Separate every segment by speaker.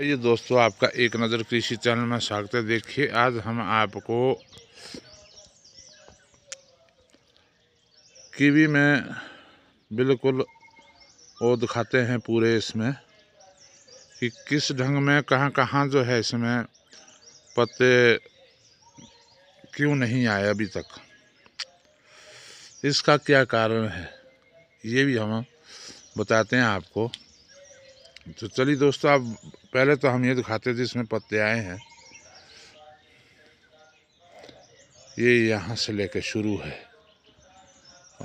Speaker 1: आइए दोस्तों आपका एक नज़र कृषि चैनल में स्वागत है देखिए आज हम आपको कीवी में बिल्कुल वो दिखाते हैं पूरे इसमें कि किस ढंग में कहां कहाँ जो है इसमें पत्ते क्यों नहीं आए अभी तक इसका क्या कारण है ये भी हम बताते हैं आपको तो चलिए दोस्तों आप पहले तो हम ये दिखाते थे इसमें पत्ते आए हैं ये यहाँ से लेके शुरू है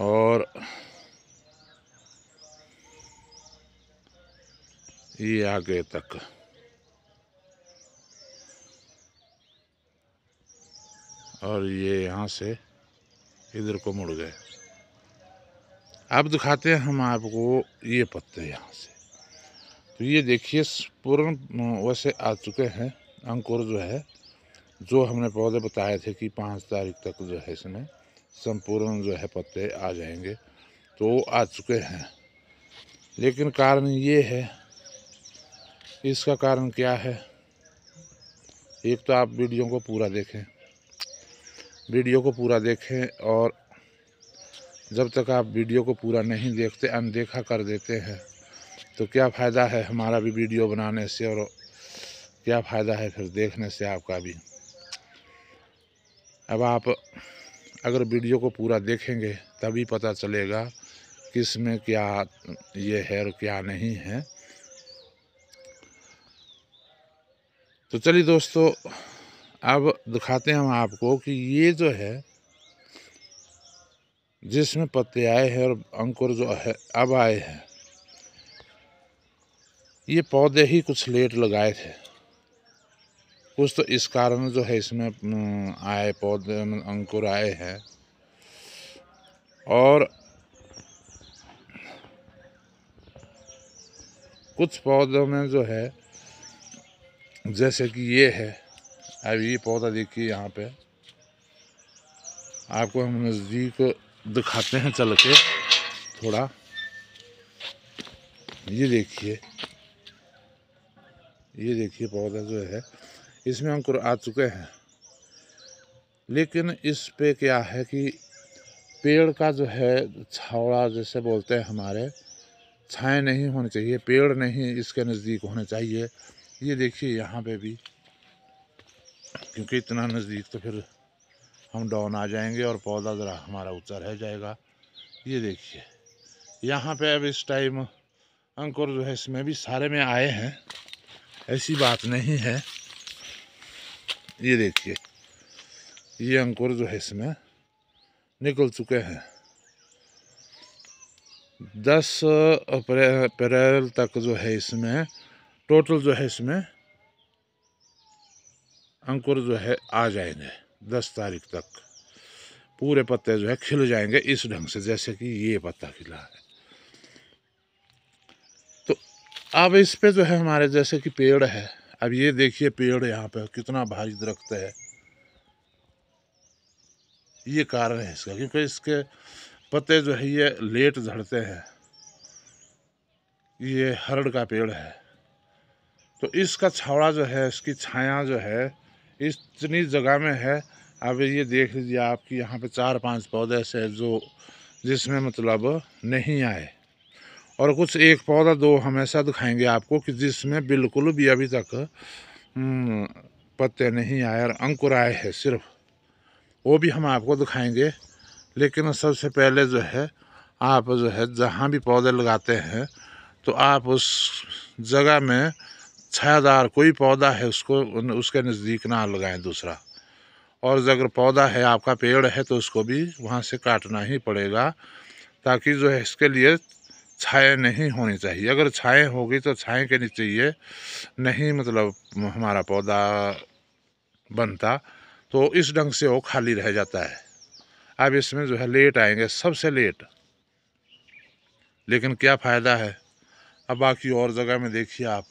Speaker 1: और ये आगे तक और ये यहाँ से इधर को मुड़ गए अब दिखाते हैं हम आपको ये पत्ते यहाँ से तो ये देखिए पूर्ण वैसे आ चुके हैं अंकुर जो है जो हमने पौधे बताए थे कि पाँच तारीख तक जो है इसमें संपूर्ण जो है पत्ते आ जाएंगे तो वो आ चुके हैं लेकिन कारण ये है इसका कारण क्या है एक तो आप वीडियो को पूरा देखें वीडियो को पूरा देखें और जब तक आप वीडियो को पूरा नहीं देखते अनदेखा कर देते हैं तो क्या फ़ायदा है हमारा भी वीडियो बनाने से और क्या फ़ायदा है फिर देखने से आपका भी अब आप अगर वीडियो को पूरा देखेंगे तभी पता चलेगा किस में क्या ये है और क्या नहीं है तो चलिए दोस्तों अब दिखाते हैं हम आपको कि ये जो है जिसमें पत्ते आए हैं और अंकुर जो है अब आए हैं ये पौधे ही कुछ लेट लगाए थे कुछ तो इस कारण जो है इसमें आए पौधे अंकुर आए हैं और कुछ पौधों में जो है जैसे कि ये है अब ये पौधा देखिए यहाँ पे आपको हम नज़दीक दिखाते हैं चल के थोड़ा ये देखिए ये देखिए पौधा जो है इसमें अंकुर आ चुके हैं लेकिन इस पे क्या है कि पेड़ का जो है छावड़ा जैसे बोलते हैं हमारे छाए नहीं होने चाहिए पेड़ नहीं इसके नज़दीक होने चाहिए ये देखिए यहाँ पे भी क्योंकि इतना नज़दीक तो फिर हम डाउन आ जाएंगे और पौधा ज़रा हमारा ऊँचा रह जाएगा ये देखिए यहाँ पे अब इस टाइम अंकुर जो है इसमें भी सारे में आए हैं ऐसी बात नहीं है ये देखिए ये अंकुर जो है इसमें निकल चुके हैं दस अप्रैल तक जो है इसमें टोटल जो है इसमें अंकुर जो है आ जाएंगे दस तारीख तक पूरे पत्ते जो है खिल जाएंगे इस ढंग से जैसे कि ये पत्ता खिला है अब इस पे जो है हमारे जैसे कि पेड़ है अब ये देखिए पेड़ यहाँ पे कितना भारी दरख्त है ये कारण है इसका क्योंकि इसके पत्ते जो है ये लेट झड़ते हैं ये हरड़ का पेड़ है तो इसका छावड़ा जो है इसकी छाया जो है इतनी जगह में है अब ये देख लीजिए आपकी यहाँ पे चार पांच पौधे से जो जिसमें मतलब नहीं आए और कुछ एक पौधा दो हमेशा दिखाएंगे आपको कि जिसमें बिल्कुल भी अभी तक हम्म, पत्ते नहीं आए और अंकुर आए हैं सिर्फ वो भी हम आपको दिखाएंगे लेकिन सबसे पहले जो है आप जो है जहाँ भी पौधे लगाते हैं तो आप उस जगह में छायादार कोई पौधा है उसको उसके नज़दीक ना लगाएं दूसरा और अगर पौधा है आपका पेड़ है तो उसको भी वहाँ से काटना ही पड़ेगा ताकि जो है इसके लिए छाए नहीं होनी चाहिए अगर छाए होगी तो छाए के नीचे ये नहीं मतलब हमारा पौधा बनता तो इस ढंग से वो खाली रह जाता है अब इसमें जो है लेट आएंगे सबसे लेट लेकिन क्या फ़ायदा है अब बाकी और जगह में देखिए आप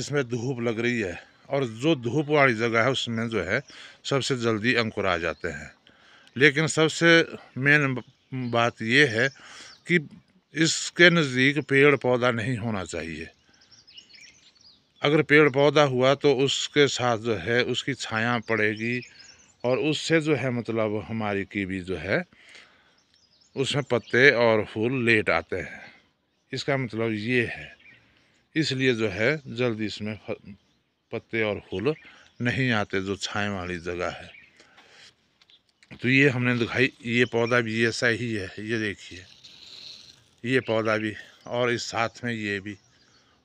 Speaker 1: इसमें धूप लग रही है और जो धूप वाली जगह है उसमें जो है सबसे जल्दी अंकुर आ जाते हैं लेकिन सबसे मेन बात ये है कि इसके नज़दीक पेड़ पौधा नहीं होना चाहिए अगर पेड़ पौधा हुआ तो उसके साथ जो है उसकी छाया पड़ेगी और उससे जो है मतलब हमारी की भी जो है उसमें पत्ते और फूल लेट आते हैं इसका मतलब ये है इसलिए जो है जल्दी इसमें पत्ते और फूल नहीं आते जो छाए वाली जगह है तो ये हमने दिखाई ये पौधा भी ऐसा ही है ये देखिए ये पौधा भी और इस साथ में ये भी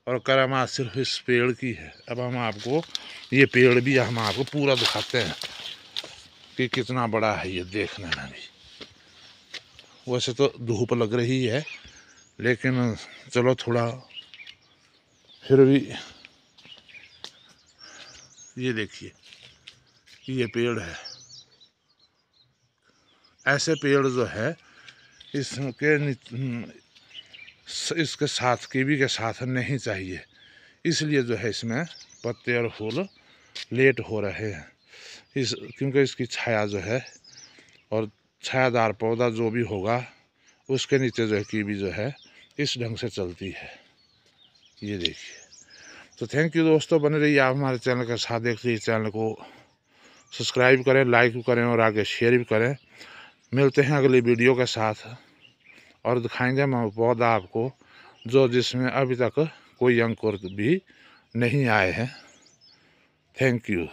Speaker 1: और करमा सिर्फ इस पेड़ की है अब हम आपको ये पेड़ भी हम आपको पूरा दिखाते हैं कि कितना बड़ा है ये देखने में भी वैसे तो धूप लग रही है लेकिन चलो थोड़ा फिर भी ये देखिए ये पेड़ है ऐसे पेड़ जो है इसके इसके साथ कीवी के साथ नहीं चाहिए इसलिए जो है इसमें पत्ते और फूल लेट हो रहे हैं इस क्योंकि इसकी छाया जो है और छायादार पौधा जो भी होगा उसके नीचे जो है कीवी जो है इस ढंग से चलती है ये देखिए तो थैंक यू दोस्तों बने रहिए आप हमारे चैनल के साथ देखते रहिए चैनल को सब्सक्राइब करें लाइक भी करें और आगे शेयर भी करें मिलते हैं अगली वीडियो के साथ और दिखाएंगे मैं पौधा आपको जो जिसमें अभी तक कोई अंकुर भी नहीं आए हैं थैंक यू